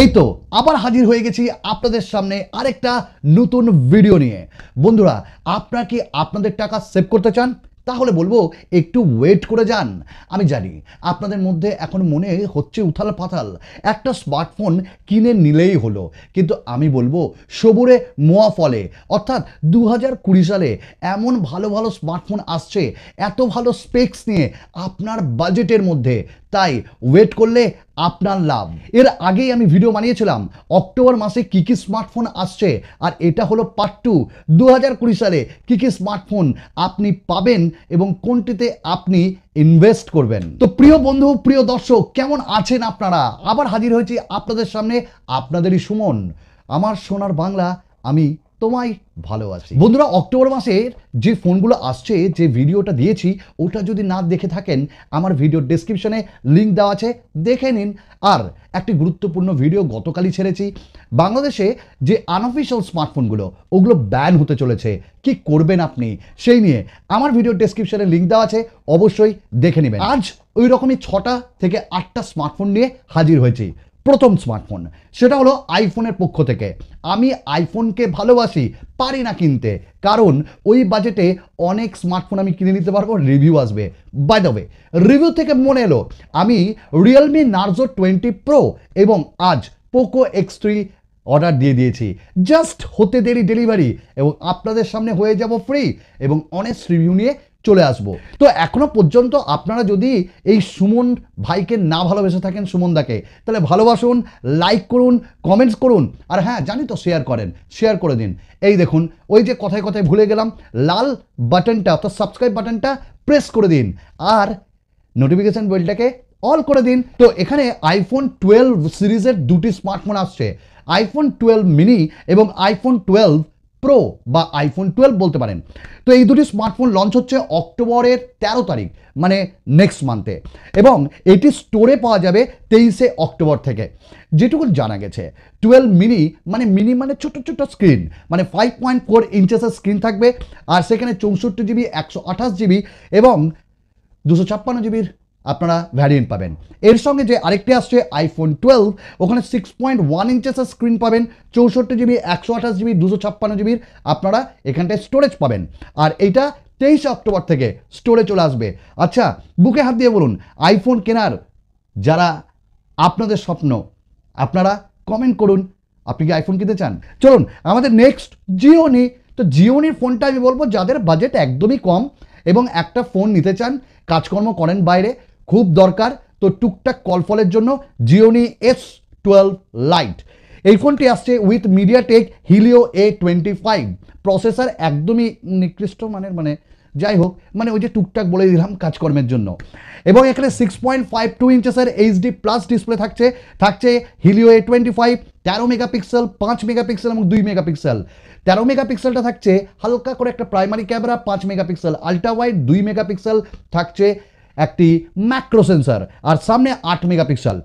এই তো আবার হাজির হয়ে গেছি আপনাদের সামনে আরেকটা নতুন ভিডিও নিয়ে বন্ধুরা আপনারা কি আপনাদের টাকা সেভ করতে চান তাহলে বলবো একটু ওয়েট করে যান আমি জানি আপনাদের মধ্যে এখন মনে হচ্ছে উথাল পাথাল একটা স্মার্টফোন কিনে নিলেই হলো কিন্তু আমি বলবো সবুরে মোয়া ফলে অর্থাৎ দু হাজার কুড়ি সালে এমন ভালো ভালো স্মার্টফোন আসছে এত ভালো স্পেক্স নিয়ে আপনার বাজেটের মধ্যে তাই ওয়েট করলে আপনার লাভ এর আগেই আমি ভিডিও বানিয়েছিলাম অক্টোবর মাসে কী কী স্মার্টফোন আসছে আর এটা হলো পার্ট টু দু হাজার কুড়ি সালে কী কী স্মার্টফোন আপনি পাবেন এবং কোনটিতে আপনি ইনভেস্ট করবেন তো প্রিয় বন্ধু প্রিয় দর্শক কেমন আছেন আপনারা আবার হাজির হয়েছি আপনাদের সামনে আপনাদেরই সুমন আমার সোনার বাংলা আমি তোমায় ভালো আছি বন্ধুরা অক্টোবর মাসের যে ফোনগুলো আসছে যে ভিডিওটা দিয়েছি ওটা যদি না দেখে থাকেন আমার ভিডিও ডিসক্রিপশনে লিঙ্ক দেওয়া আছে দেখে নিন আর একটি গুরুত্বপূর্ণ ভিডিও গতকালই ছেড়েছি বাংলাদেশে যে আনঅফিসিয়াল স্মার্টফোনগুলো ওগুলো ব্যান হতে চলেছে কি করবেন আপনি সেই নিয়ে আমার ভিডিও ডিসক্রিপশনে লিঙ্ক দেওয়া আছে অবশ্যই দেখে নেবেন আজ ওই রকমই ছটা থেকে আটটা স্মার্টফোন নিয়ে হাজির হয়েছি প্রথম স্মার্টফোন সেটা হলো আইফোনের পক্ষ থেকে আমি আইফোনকে ভালোবাসি পারি না কিনতে কারণ ওই বাজেটে অনেক স্মার্টফোন আমি কিনে নিতে পারবো রিভিউ আসবে বাই দবে ওয়ে রিভিউ থেকে মনে এলো আমি রিয়েলমি নার্জো টোয়েন্টি প্রো এবং আজ পোকো এক্স থ্রি অর্ডার দিয়ে দিয়েছি জাস্ট হতে দেরি ডেলিভারি এবং আপনাদের সামনে হয়ে যাব ফ্রি এবং অনেস্ট রিভিউ নিয়ে চলে আসব তো এখনো পর্যন্ত আপনারা যদি এই সুমন ভাইকে না ভালোবেসে থাকেন সুমনদাকে তাহলে ভালোবাসুন লাইক করুন কমেন্টস করুন আর হ্যাঁ জানি তো শেয়ার করেন শেয়ার করে দিন এই দেখুন ওই যে কথায় কথায় ভুলে গেলাম লাল বাটনটা অর্থাৎ সাবস্ক্রাইব বাটনটা প্রেস করে দিন আর নোটিফিকেশান বেলটাকে অল করে দিন তো এখানে আইফোন টুয়েলভ সিরিজের দুটি স্মার্টফোন আসছে আইফোন টুয়েলভ মিনি এবং আইফোন টুয়েলভ প্রো বা আইফোন টুয়েলভ বলতে পারেন তো এই দুটি স্মার্টফোন লঞ্চ হচ্ছে অক্টোবরের ১৩ তারিখ মানে নেক্সট মান্থে এবং এটি স্টোরে পাওয়া যাবে তেইশে অক্টোবর থেকে যেটুকু জানা গেছে টুয়েলভ মিনি মানে মিনি মানে ছোট ছোট স্ক্রিন মানে ফাইভ পয়েন্ট ফোর ইঞ্চেসের স্ক্রিন থাকবে আর সেখানে চৌষট্টি জিবি একশো আঠাশ জিবি এবং দুশো ছাপ্পান্ন জিবির আপনারা ভ্যারিয়েন্ট পাবেন এর সঙ্গে যে আরেকটি আসছে আইফোন টুয়েলভ ওখানে সিক্স পয়েন্ট ওয়ান ইঞ্চেসের স্ক্রিন পাবেন চৌষট্টি জিবি একশো আঠাশ জিবি দুশো ছাপ্পান্ন জিবির আপনারা এখানটায় স্টোরেজ পাবেন আর এইটা তেইশে অক্টোবর থেকে স্টোরে চলে আসবে আচ্ছা বুকে হাত দিয়ে বলুন আইফোন কেনার যারা আপনাদের স্বপ্ন আপনারা কমেন্ট করুন আপনি কি আইফোন কিনতে চান চলুন আমাদের নেক্সট জিওনি তো জিওনির ফোনটা আমি বলবো যাদের বাজেট একদমই কম এবং একটা ফোন নিতে চান কাজকর্ম করেন বাইরে খুব দরকার তো টুকটাক কল ফলের জন্য জিওনি এস টুয়েলভ লাইট এই ফোনটি আসছে with MediaTek Helio A twenty five processor একদমই নিকৃষ্ট মানের মানে যাই হোক মানে ওই যে টুকটাক বলে দিলাম কাজকর্মের জন্য এবং এখানে সিক্স পয়েন্ট ফাইভ টু ইঞ্চেসের এইচডি প্লাস ডিসপ্লে থাকছে থাকছে হিলিও এ টোয়েন্টি ফাইভ তেরো মেগাপিক্সেল পাঁচ মেগাপিক্সেল এবং দুই মেগাপিক্সেল তেরো মেগাপিক্সেলটা থাকছে হালকা করে একটা প্রাইমারি ক্যামেরা পাঁচ মেগাপিক্সেল আল্ট্রা ওয়াইড দুই মেগাপিক্সেল থাকছে একটি ম্যাক্রো সেন্সার আর সামনে আট মেগাপিক্সেল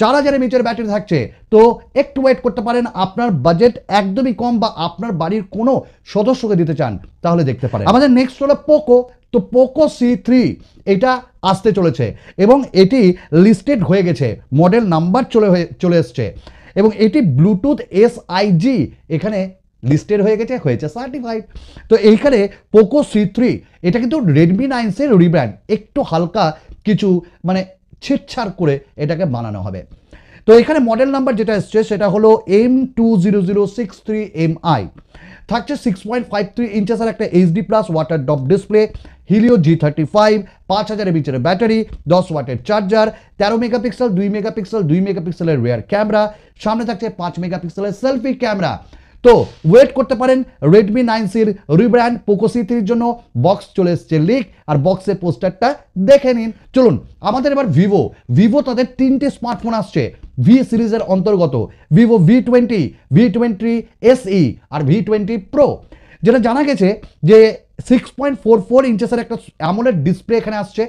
চার হাজার এমএচের ব্যাটারি থাকছে তো একটু ওয়েট করতে পারেন আপনার বাজেট একদমই কম বা আপনার বাড়ির কোনো সদস্যকে দিতে চান তাহলে দেখতে পারেন আমাদের নেক্সট হলো পোকো তো পোকো সি থ্রি এটা আসতে চলেছে এবং এটি লিস্টেড হয়ে গেছে মডেল নাম্বার চলে হয়ে চলে এসছে এবং এটি ব্লুটুথ এস এখানে লিস্টেড হয়ে গেছে হয়েছে সার্টিফাইড তো এইখানে পোকো সি থ্রি এটা কিন্তু রেডমি নাইনসের রিব্র্যান্ড একটু হালকা কিছু মানে ছিটছাড় করে এটাকে বানানো হবে তো এখানে মডেল নাম্বার যেটা এসছে সেটা হলো M two zero zero six three M I থাকছে সিক্স পয়েন্ট ফাইভ থ্রি ইঞ্চেসের একটা HD plus water drop display Helio G thirty five পাঁচ হাজার এমএচের ব্যাটারি দশ ওয়াটের চার্জার তেরো মেগাপিক্সেল দুই মেগাপিক্সেল দুই মেগাপিক্সেলের রেয়ার ক্যামেরা সামনে থাকছে পাঁচ মেগাপিক্সেলের সেলফি ক্যামেরা তো ওয়েট করতে পারেন রেডমি নাইন সির রিব্র্যান্ড পোকো সি থ্রির জন্য বক্স চলে এসছে লিক আর বক্সের পোস্টারটা দেখে নিন চলুন আমাদের এবার ভিভো ভিভো তাদের তিনটে স্মার্টফোন আসছে ভি সিরিজের অন্তর্গত Vivo V twenty V twenty SE আর ভি টোয়েন্টি প্রো যেটা জানা গেছে যে সিক্স পয়েন্ট ফোর ফোর ইঞ্চেসের একটা অ্যামোলেড ডিসপ্লে এখানে আসছে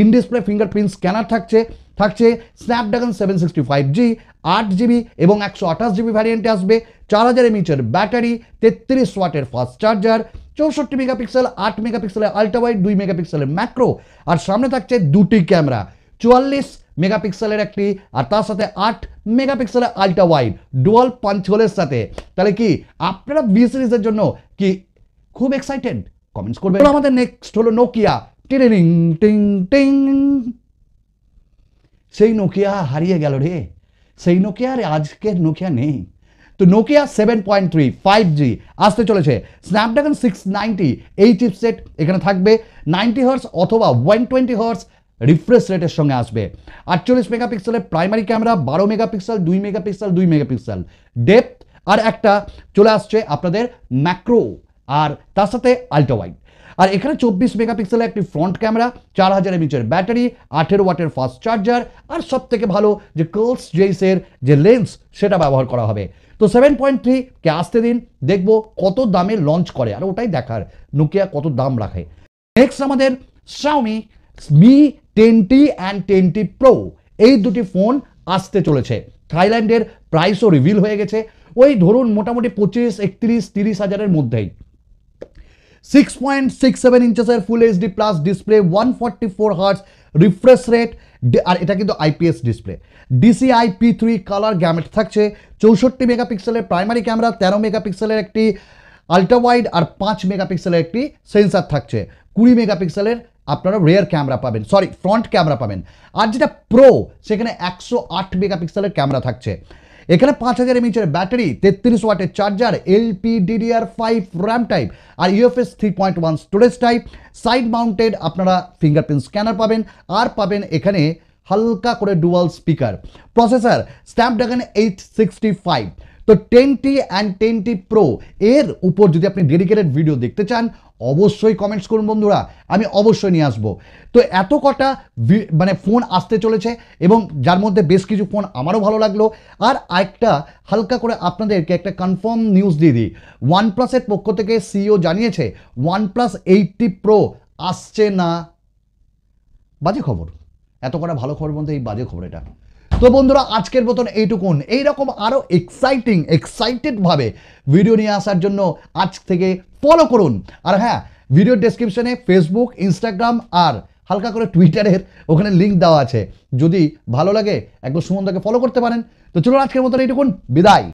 ইন ডিসপ্লে ফিঙ্গারপ্রিন্ট স্ক্যানার থাকছে থাকছে Snapdragon seven sixty five G আট জিবি এবং একশো আঠাশ জিবি ভ্যারিয়েন্টে আসবে চার হাজার এমএচের ব্যাটারি তেত্রিশ ওয়াটের ফাস্ট চার্জার চৌষট্টি মেগাপিক্সেল আট মেগাপিক্সেলের আল্ট্রাওয়াইড দুই মেগাপিক্সেলের ম্যাক্রো আর সামনে থাকছে দুটি ক্যামেরা চুয়াল্লিশ মেগাপিক্সেলের একটি আর তার সাথে আট মেগাপিক্সেলের আল্ট্রা ওয়াইড ডুয়াল হোলের সাথে তাহলে কি আপনারা বি সিরিজের জন্য কি খুব এক্সাইটেড কমেন্টস করবেন আমাদের নেক্সট হলো নোকিয়া টিং টিং সেই নোকিয়া হারিয়ে গেল রে সেই নোকিয়া রে আজকের নোকিয়া নেই তো Nokia seven point three five G আসতে চলেছে স্ন্যাপড্রাগন সিক্স নাইনটি এই চিপসেট এখানে থাকবে নাইনটি হার্স অথবা ওয়ান টোয়েন্টি হার্স রিফ্রেশ রেটের সঙ্গে আসবে আটচল্লিশ মেগাপিক্সেলের প্রাইমারি ক্যামেরা বারো মেগাপিক্সেল দুই মেগাপিক্সেল দুই মেগাপিক্সেল ডেপথ আর একটা চলে আসছে আপনাদের ম্যাক্রো আর তার সাথে আলট্রা ওয়াইড আর এখানে চব্বিশ মেগাপিক্সেলের একটি ফ্রন্ট ক্যামেরা চার হাজার এমএচের ব্যাটারি আঠেরো ওয়াটের ফাস্ট চার্জার আর সব থেকে ভালো যে কার্লস জেইসের যে লেন্স সেটা ব্যবহার করা হবে তো সেভেন পয়েন্ট থ্রিকে আসতে দিন দেখবো কত দামে লঞ্চ করে আর ওটাই দেখার নোকিয়া কত দাম রাখে নেক্সট আমাদের Xiaomi Mi ten T and ten T pro এই দুটি ফোন আসতে চলেছে থাইল্যান্ডের প্রাইসও রিভিল হয়ে গেছে ওই ধরুন মোটামুটি পঁচিশ একত্রিশ তিরিশ হাজারের মধ্যেই সিক্স পয়েন্ট সিক্স ইঞ্চেসের full HD plus display one forty four refresh rate আর এটা কিন্তু IPS display DC IP three colour gamut থাকছে চৌষট্টি মেগাপিক্সেলের প্রাইমারি ক্যামেরা তেরো মেগাপিক্সেলের একটি আলট্রাওয়াইড আর পাঁচ মেগাপিক্সেলের একটি সেন্সার থাকছে কুড়ি মেগাপিক্সেলের আপনারা রেয়ার ক্যামেরা পাবেন সরি ফ্রন্ট ক্যামেরা পাবেন আর যেটা প্রো সেখানে একশো আট মেগাপিক্সেলের ক্যামেরা থাকছে এখানে পাঁচ হাজার এমএচের ব্যাটারি তেত্রিশ ওয়াটের charger LPDDR five RAM type আর UFS three point one storage type side mounted আপনারা ফিঙ্গারপ্রিন্ট স্ক্যানার পাবেন আর পাবেন এখানে হালকা করে dual speaker processor Snapdragon eight sixty five তো টেনটি অ্যান্ড টেনটি প্রো এর উপর যদি আপনি ডেডিকেটেড ভিডিও দেখতে চান অবশ্যই কমেন্টস করুন বন্ধুরা আমি অবশ্যই নিয়ে আসবো তো এত কটা মানে ফোন আসতে চলেছে এবং যার মধ্যে বেশ কিছু ফোন আমারও ভালো লাগলো আর আরেকটা হালকা করে আপনাদেরকে একটা কনফার্ম নিউজ দিয়ে দিই ওয়ানপ্লাসের পক্ষ থেকে সিও জানিয়েছে ওয়ানপ্লাস এইটটি প্রো আসছে না বাজে খবর এত কটা ভালো খবর বলতে এই বাজে খবর এটা তো বন্ধুরা আজকের মতন এইটুকুন এইরকম আরও এক্সাইটিং এক্সাইটেডভাবে ভিডিও নিয়ে আসার জন্য আজ থেকে ফলো করুন আর হ্যাঁ ভিডিও ডেসক্রিপশনে ফেসবুক ইনস্টাগ্রাম আর হালকা করে টুইটারের ওখানে লিঙ্ক দেওয়া আছে যদি ভালো লাগে একদম সুমনদাকে ফলো করতে পারেন তো চলুন আজকের মতন এইটুকুন বিদায়